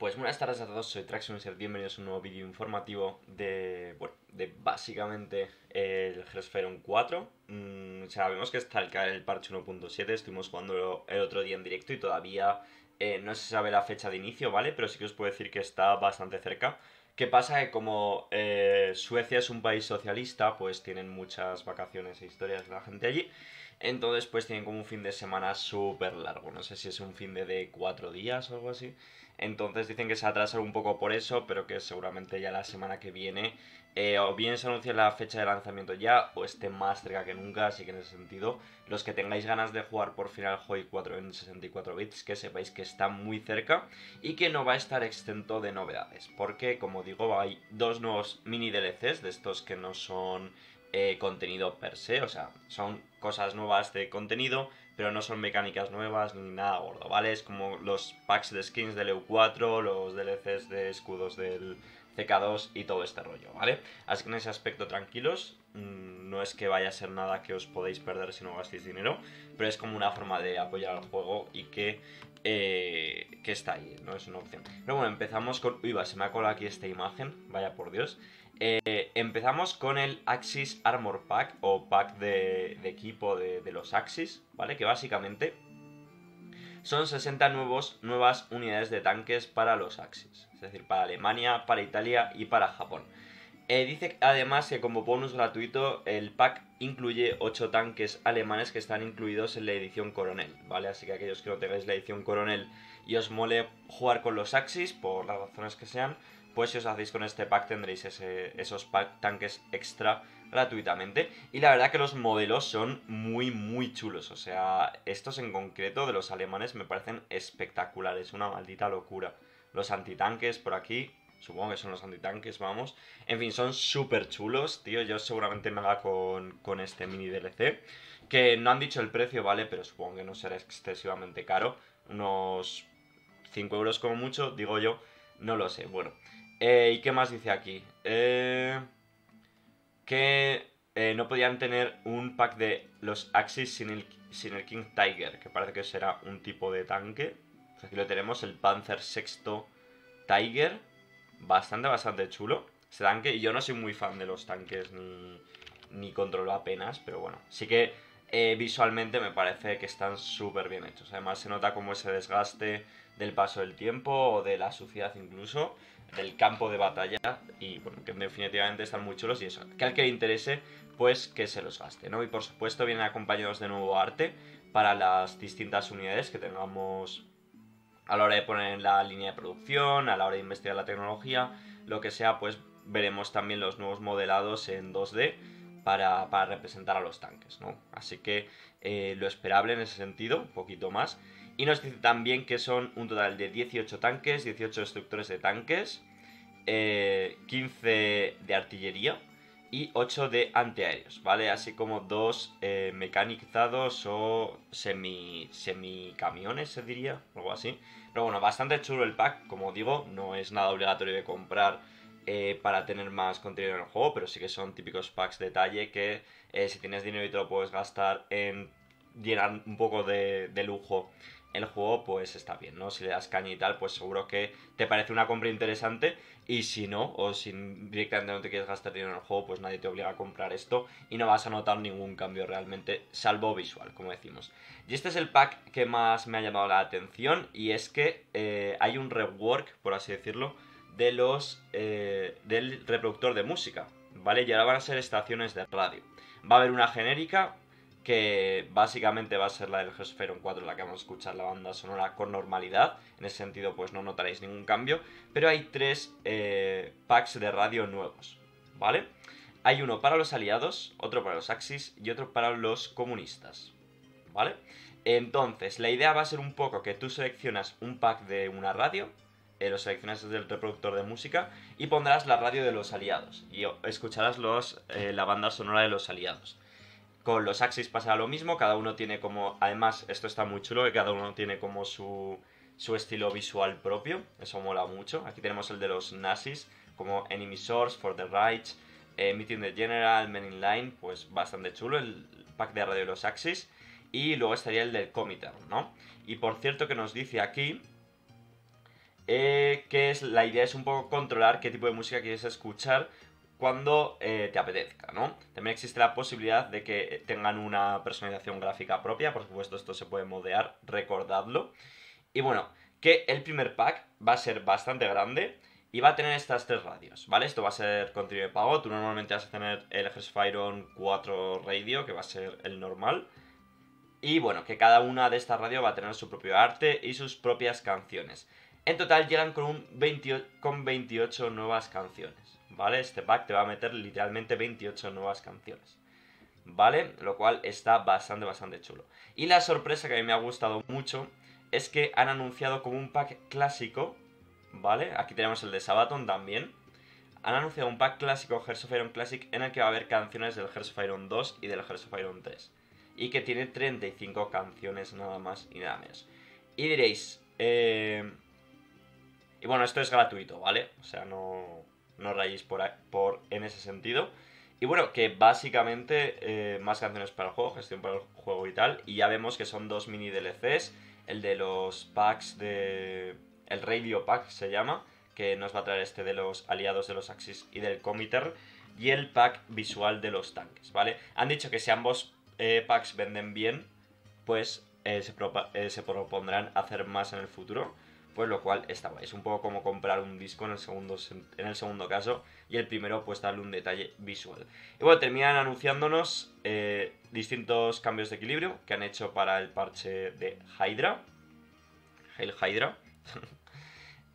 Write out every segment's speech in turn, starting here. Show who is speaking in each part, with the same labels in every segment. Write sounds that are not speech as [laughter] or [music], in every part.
Speaker 1: Pues buenas tardes a todos, soy Traxxon y bienvenidos a un nuevo vídeo informativo de, bueno, de básicamente el Gersferon 4. Mm, sabemos que está el, el parche 1.7, estuvimos jugando el otro día en directo y todavía eh, no se sabe la fecha de inicio, ¿vale? Pero sí que os puedo decir que está bastante cerca. ¿Qué pasa? Que como eh, Suecia es un país socialista, pues tienen muchas vacaciones e historias de la gente allí. Entonces, pues tienen como un fin de semana súper largo. No sé si es un fin de, cuatro días o algo así. Entonces dicen que se atrasan un poco por eso, pero que seguramente ya la semana que viene eh, o bien se anuncia la fecha de lanzamiento ya o esté más cerca que nunca. Así que en ese sentido, los que tengáis ganas de jugar por final al 4 en 64 bits, que sepáis que está muy cerca y que no va a estar exento de novedades. Porque, como digo, hay dos nuevos mini DLCs de estos que no son eh, contenido per se, o sea, son cosas nuevas de contenido, pero no son mecánicas nuevas ni nada gordo, ¿vale? Es como los packs de skins del EU4, los DLCs de escudos del CK2 y todo este rollo, ¿vale? Así que en ese aspecto tranquilos, mm, no es que vaya a ser nada que os podéis perder si no gastéis dinero, pero es como una forma de apoyar al juego y que eh, que está ahí, no es una opción. Pero bueno, empezamos con... Uy, va, se me ha colado aquí esta imagen, vaya por Dios. Eh, empezamos con el Axis Armor Pack o pack de, equipo de, los Axis, ¿vale? Que básicamente son 60 nuevos, nuevas unidades de tanques para los Axis, es decir, para Alemania, para Italia y para Japón. Eh, dice además que como bonus gratuito el pack incluye 8 tanques alemanes que están incluidos en la edición coronel, ¿vale? Así que aquellos que no tengáis la edición coronel y os mole jugar con los Axis, por las razones que sean, pues si os hacéis con este pack tendréis esos tanques extra gratuitamente. Y la verdad que los modelos son muy, muy chulos. O sea, estos en concreto de los alemanes me parecen espectaculares, una maldita locura. Los antitanques por aquí, Supongo que son los antitanques, vamos. En fin, son súper chulos, tío. Yo seguramente me haga con, este mini DLC. Que no han dicho el precio, ¿vale? Pero supongo que no será excesivamente caro. Unos 5 euros como mucho, digo yo. No lo sé, bueno. Eh, ¿Y qué más dice aquí? Eh, que eh, no podían tener un pack de los Axis sin el, sin el King Tiger, que parece que será un tipo de tanque. aquí lo tenemos, el Panzer VI Tiger bastante, bastante chulo. yo no soy muy fan de los tanques ni, controlo apenas, pero bueno, sí que eh, visualmente me parece que están súper bien hechos. Además se nota como ese desgaste del paso del tiempo o de la suciedad incluso, del campo de batalla y bueno, que definitivamente están muy chulos y eso, que al que le interese pues que se los gaste, ¿no? Y por supuesto vienen acompañados de nuevo arte para las distintas unidades que tengamos a la hora de poner en la línea de producción, a la hora de investigar la tecnología, lo que sea, pues veremos también los nuevos modelados en 2D para, representar a los tanques, ¿no? Así que eh, lo esperable en ese sentido, un poquito más. Y nos dice también que son un total de 18 tanques, 18 destructores de tanques, 15 eh, de artillería, y 8 de antiaéreos, ¿vale? Así como dos eh, mecanizados o semi, camiones, se diría, algo así. Pero bueno, bastante chulo el pack, como digo, no es nada obligatorio de comprar eh, para tener más contenido en el juego, pero sí que son típicos packs de detalle que eh, si tienes dinero y te lo puedes gastar en llenar un poco de lujo el juego pues está bien, ¿no? Si le das caña y tal, pues seguro que te parece una compra interesante y si no, o si directamente no te quieres gastar dinero en el juego, pues nadie te obliga a comprar esto y no vas a notar ningún cambio realmente, salvo visual, como decimos. Y este es el pack que más me ha llamado la atención y es que eh, hay un rework, por así decirlo, de los, eh, del reproductor de música, ¿vale? Y ahora van a ser estaciones de radio. Va a haber una genérica, que básicamente va a ser la del Hesperon 4 la que vamos a escuchar la banda sonora con normalidad, en ese sentido pues no notaréis ningún cambio, pero hay tres eh, packs de radio nuevos, ¿vale? Hay uno para los aliados, otro para los Axis y otro para los comunistas, ¿vale? Entonces, la idea va a ser un poco que tú seleccionas un pack de una radio, eh, lo seleccionas desde el reproductor de música y pondrás la radio de los aliados y escucharás los, eh, la banda sonora de los aliados. Con los Axis pasa lo mismo, cada uno tiene como, además esto está muy chulo, que cada uno tiene como su, su estilo visual propio, eso mola mucho. Aquí tenemos el de los nazis, como Enemy Source, For the Right, eh, Meeting the General, Men in Line, pues bastante chulo, el pack de radio de los Axis. Y luego estaría el del Comitar, ¿no? Y por cierto que nos dice aquí eh, que es, la idea es un poco controlar qué tipo de música quieres escuchar cuando eh, te apetezca, ¿no? También existe la posibilidad de que eh, tengan una personalización gráfica propia, por supuesto esto se puede modear, recordadlo. Y bueno, que el primer pack va a ser bastante grande y va a tener estas tres radios, ¿vale? Esto va a ser contenido de pago, tú normalmente vas a tener el on 4 radio, que va a ser el normal. Y bueno, que cada una de estas radios va a tener su propio arte y sus propias canciones. En total llegan con, un con 28 nuevas canciones, ¿vale? Este pack te va a meter literalmente 28 nuevas canciones, ¿vale? Lo cual está bastante, bastante chulo. Y la sorpresa que a mí me ha gustado mucho es que han anunciado como un pack clásico, ¿vale? Aquí tenemos el de Sabaton también. Han anunciado un pack clásico Hearts of Iron Classic en el que va a haber canciones del Hearts of 2 y del Hearts of Iron 3. Y que tiene 35 canciones nada más y nada menos. Y diréis, eh... Y bueno, esto es gratuito, ¿vale? O sea, no, no rayéis por, por, en ese sentido. Y bueno, que básicamente eh, más canciones para el juego, gestión para el juego y tal. Y ya vemos que son dos mini DLCs. El de los packs de... El Radio Pack se llama, que nos va a traer este de los aliados de los Axis y del Comiter. Y el pack visual de los tanques, ¿vale? Han dicho que si ambos eh, packs venden bien, pues eh, se, se propondrán hacer más en el futuro. Pues, lo cual estaba Es un poco como comprar un disco en el segundo, en el segundo caso y el primero pues darle un detalle visual. Y bueno, terminan anunciándonos eh, distintos cambios de equilibrio que han hecho para el parche de Hydra. Hail Hydra. [laughs]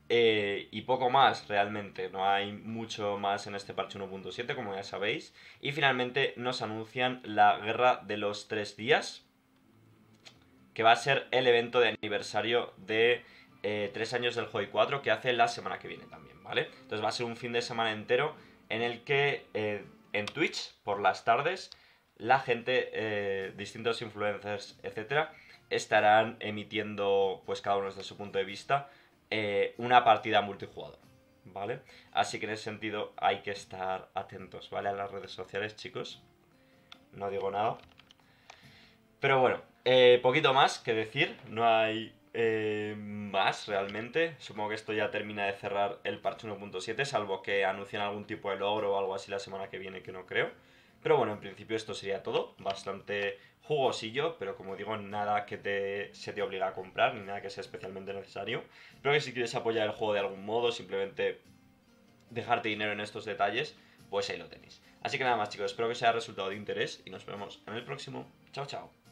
Speaker 1: Eh, y poco más realmente, no hay mucho más en este parche 1.7 como ya sabéis. Y finalmente nos anuncian la guerra de los tres días, que va a ser el evento de aniversario de eh, tres años del Joy 4 que hace la semana que viene también, ¿vale? Entonces va a ser un fin de semana entero en el que eh, en Twitch, por las tardes, la gente, eh, distintos influencers, etcétera, estarán emitiendo, pues cada uno desde su punto de vista, una partida multijugador, ¿vale? Así que en ese sentido hay que estar atentos, ¿vale? A las redes sociales, chicos. No digo nada. Pero bueno, poquito más que decir, no hay eh, más realmente. Supongo que esto ya termina de cerrar el parche 1.7, salvo que anuncien algún tipo de logro o algo así la semana que viene, que no creo. Pero bueno, en principio esto sería todo. Bastante jugosillo, pero como digo, nada que se te obliga a comprar, ni nada que sea especialmente necesario. Pero que si quieres apoyar el juego de algún modo, simplemente dejarte dinero en estos detalles, pues ahí lo tenéis. Así que nada más chicos, espero que os haya resultado de interés y nos vemos en el próximo. Chao, chao.